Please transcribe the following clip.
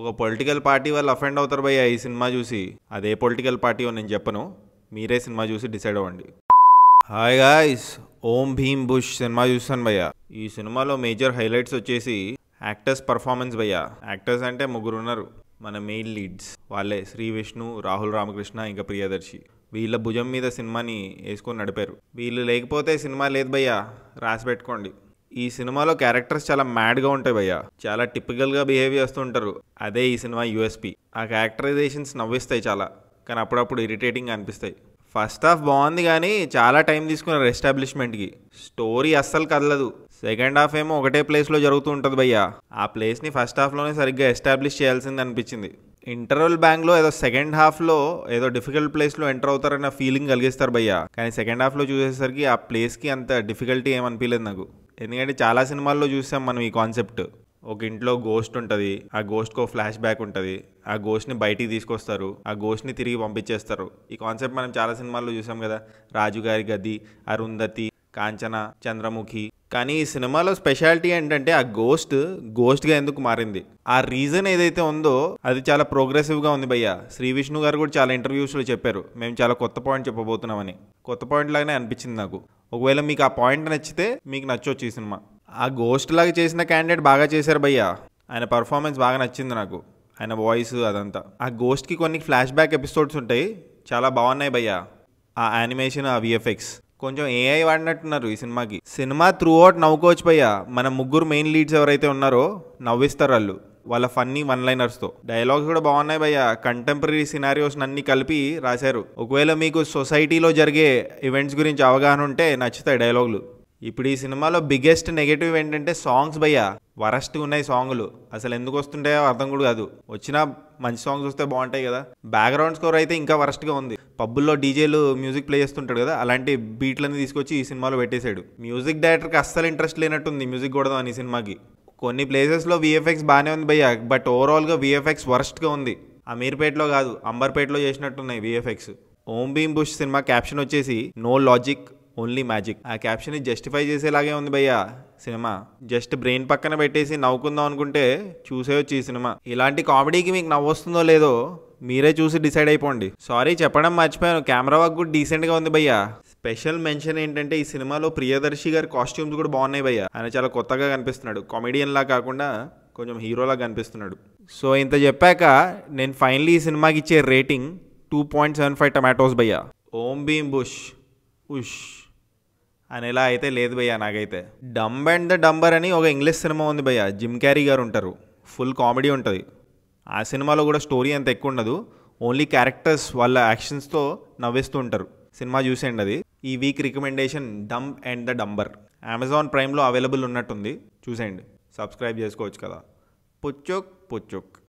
ఒక political party వాళ్ళు offend అవుతారు భయ్య ఈ సినిమా చూసి అదే పొలిటికల్ పార్టీ నేను చెప్పను మీరే సినిమా చూసి డిసైడ్ అవ్వండి hi guys Om Bheem Bush cinema చూస్తాను భయ్య ఈ సినిమాలో మేజర్ హైలైట్స్ వచ్చేసి యాక్టర్స్ పర్ఫార్మెన్స్ భయ్య యాక్టర్స్ అంటే ముగ్గురు ఉన్నారు మన మెయిన్ లీడ్స్ వాళ్ళే శ్రీ విష్ణు రాహుల్ రామకృష్ణ ఇంకా ప్రియదర్శి వీళ్ళ భుజం మీద సినిమాని వేసుకొని నడిపారు వీళ్ళు లేకపోతే సినిమా లేదు భయ్యా రాసి పెట్టుకోండి ఈ సినిమాలో క్యారెక్టర్స్ చాలా మ్యాడ్గా ఉంటాయి భయ్య చాలా టిపికల్గా బిహేవ్ చేస్తుంటారు అదే ఈ సినిమా యూఎస్పి ఆ క్యారెక్టరైజేషన్స్ నవ్విస్తాయి చాలా కానీ అప్పుడప్పుడు ఇరిటేటింగ్ అనిపిస్తాయి ఫస్ట్ హాఫ్ బాగుంది కానీ చాలా టైం తీసుకున్నారు ఎస్టాబ్లిష్మెంట్కి స్టోరీ అస్సలు కదలదు సెకండ్ హాఫ్ ఏమో ఒకటే ప్లేస్లో జరుగుతూ ఉంటుంది భయ్య ఆ ప్లేస్ని ఫస్ట్ హాఫ్లోనే సరిగ్గా ఎస్టాబ్లిష్ చేయాల్సింది అనిపించింది ఇంటర్వల్ బ్యాంక్లో ఏదో సెకండ్ హాఫ్లో ఏదో డిఫికల్ట్ ప్లేస్లో ఎంటర్ అవుతారన్న ఫీలింగ్ కలిగిస్తారు భయ్య కానీ సెకండ్ హాఫ్లో చూసేసరికి ఆ ప్లేస్కి అంత డిఫికల్టీ ఏమనిపించలేదు నాకు ఎందుకంటే చాలా సినిమాల్లో చూసాం మనం ఈ కాన్సెప్ట్ ఒక ఇంట్లో గోస్ట్ ఉంటుంది ఆ గోస్ట్కి ఒక ఫ్లాష్ బ్యాక్ ఉంటుంది ఆ గోస్ట్ని బయటికి తీసుకొస్తారు ఆ గోస్ట్ని తిరిగి పంపించేస్తారు ఈ కాన్సెప్ట్ మనం చాలా సినిమాల్లో చూసాం కదా రాజుగారి గది అరుంధతి కాంచన చంద్రముఖి కానీ ఈ సినిమాలో స్పెషాలిటీ ఏంటంటే ఆ గోస్ట్ గోస్ట్గా ఎందుకు మారింది ఆ రీజన్ ఏదైతే ఉందో అది చాలా ప్రోగ్రెసివ్గా ఉంది భయ్య శ్రీ విష్ణు గారు కూడా చాలా ఇంటర్వ్యూస్లో చెప్పారు మేము చాలా కొత్త పాయింట్ చెప్పబోతున్నామని కొత్త పాయింట్ లాగానే అనిపించింది నాకు ఒకవేళ మీకు ఆ పాయింట్ నచ్చితే మీకు నచ్చొచ్చు ఈ సినిమా ఆ గోస్ట్ లాగా చేసిన క్యాండిడేట్ బాగా చేశారు భయ్యా ఆయన పర్ఫార్మెన్స్ బాగా నచ్చింది నాకు ఆయన వాయిస్ అదంతా ఆ గోస్ట్కి కొన్ని ఫ్లాష్ బ్యాక్ ఎపిసోడ్స్ ఉంటాయి చాలా బాగున్నాయి భయ్యా ఆ యానిమేషన్ ఆ విఎఫ్ఎక్స్ కొంచెం ఏఐ వాడినట్టున్నారు ఈ సినిమాకి సినిమా త్రూ అవుట్ నవ్వుకోవచ్చు భయ్యా మన ముగ్గురు మెయిన్ లీడ్స్ ఎవరైతే ఉన్నారో నవ్విస్తారు వాళ్ళు వాళ్ళ ఫన్నీ వన్ లైనర్స్తో డైలాగ్స్ కూడా బాగున్నాయి భయ్య కంటెంపరీ సినారియోస్ అన్ని కలిపి రాశారు ఒకవేళ మీకు సొసైటీలో జరిగే ఈవెంట్స్ గురించి అవగాహన ఉంటే నచ్చుతాయి డైలాగులు ఇప్పుడు ఈ సినిమాలో బిగ్గెస్ట్ నెగటివ్ ఏంటంటే సాంగ్స్ భయ్య వరస్ట్ ఉన్నాయి సాంగ్లు అసలు ఎందుకు వస్తుంటాయో అర్థం కూడా కాదు వచ్చినా మంచి సాంగ్స్ వస్తే బాగుంటాయి కదా బ్యాక్గ్రౌండ్ స్కోర్ అయితే ఇంకా వరస్ట్గా ఉంది పబ్బుల్లో డీజేలు మ్యూజిక్ ప్లే చేస్తుంటాడు కదా అలాంటి బీట్లన్నీ తీసుకొచ్చి ఈ సినిమాలో పెట్టేశాడు మ్యూజిక్ డైరెక్టర్కి అస్సలు ఇంట్రెస్ట్ లేనట్టుంది మ్యూజిక్ కూడా ఈ సినిమాకి కొన్ని ప్లేసెస్లో విఎఫ్ఎక్స్ బాగానే ఉంది భయ్య బట్ ఓవరాల్గా విఎఫ్ఎక్స్ వర్స్ట్గా ఉంది అమీర్పేట్లో కాదు అంబర్పేట్లో చేసినట్టున్నాయి VFX Om Bheem Bush cinema caption వచ్చేసి నో లాజిక్ ఓన్లీ మ్యాజిక్ ఆ క్యాప్షన్ జస్టిఫై చేసేలాగే ఉంది భయ్య సినిమా జస్ట్ బ్రెయిన్ పక్కన పెట్టేసి నవ్వుకుందాం అనుకుంటే వచ్చి ఈ సినిమా ఇలాంటి కామెడీకి మీకు నవ్వొస్తుందో లేదో మీరే చూసి డిసైడ్ అయిపోండి సారీ చెప్పడం మర్చిపోయాను కెమెరా వర్క్ కూడా డీసెంట్గా ఉంది భయ్య స్పెషల్ మెన్షన్ ఏంటంటే ఈ సినిమాలో ప్రియదర్శి గారి కాస్ట్యూమ్స్ కూడా బాగున్నాయి భయ్య ఆయన చాలా కొత్తగా కనిపిస్తున్నాడు కామెడియన్లా కాకుండా కొంచెం హీరోలా కనిపిస్తున్నాడు సో ఇంత చెప్పాక నేను ఫైనలీ ఈ సినిమాకి ఇచ్చే rating two point seven five tomatoes భయ్య ఓం భీమ్ బుష్ ఉష్ అని ఇలా అయితే లేదు భయ్య నాకైతే డంబ్ అండ్ ద డంబర్ అని ఒక ఇంగ్లీష్ సినిమా ఉంది భయ్య జిమ్ క్యారీ గారు ఉంటారు ఫుల్ కామెడీ ఉంటుంది ఆ సినిమాలో కూడా స్టోరీ అంత ఎక్కువ ఉండదు ఓన్లీ క్యారెక్టర్స్ వాళ్ళ యాక్షన్స్తో నవ్వేస్తూ ఉంటారు సినిమా చూసేయండి అది ఈ week recommendation dumb and the dumber Amazon ప్రైమ్లో అవైలబుల్ ఉన్నట్టుంది చూసేయండి సబ్స్క్రైబ్ చేసుకోవచ్చు కదా పుచ్చుక్ పుచ్చుక్